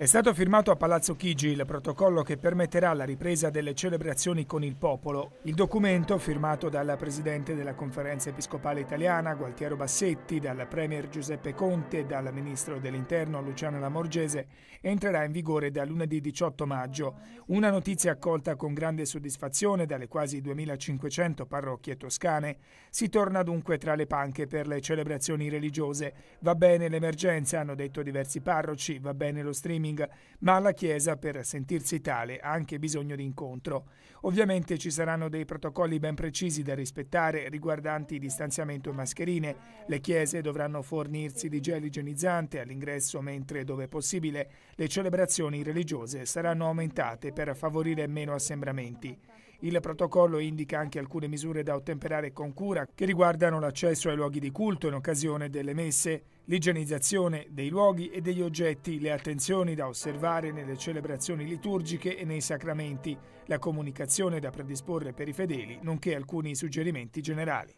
È stato firmato a Palazzo Chigi il protocollo che permetterà la ripresa delle celebrazioni con il popolo. Il documento, firmato dal Presidente della Conferenza Episcopale Italiana, Gualtiero Bassetti, dal Premier Giuseppe Conte e dal Ministro dell'Interno Luciano Lamorgese, entrerà in vigore da lunedì 18 maggio. Una notizia accolta con grande soddisfazione dalle quasi 2500 parrocchie toscane. Si torna dunque tra le panche per le celebrazioni religiose. Va bene l'emergenza, hanno detto diversi parroci, va bene lo streaming streaming, ma la Chiesa, per sentirsi tale, ha anche bisogno di incontro. Ovviamente ci saranno dei protocolli ben precisi da rispettare riguardanti distanziamento e mascherine. Le chiese dovranno fornirsi di gel igienizzante all'ingresso mentre, dove possibile, le celebrazioni religiose saranno aumentate per favorire meno assembramenti. Il protocollo indica anche alcune misure da ottemperare con cura che riguardano l'accesso ai luoghi di culto in occasione delle messe, L'igienizzazione dei luoghi e degli oggetti, le attenzioni da osservare nelle celebrazioni liturgiche e nei sacramenti, la comunicazione da predisporre per i fedeli, nonché alcuni suggerimenti generali.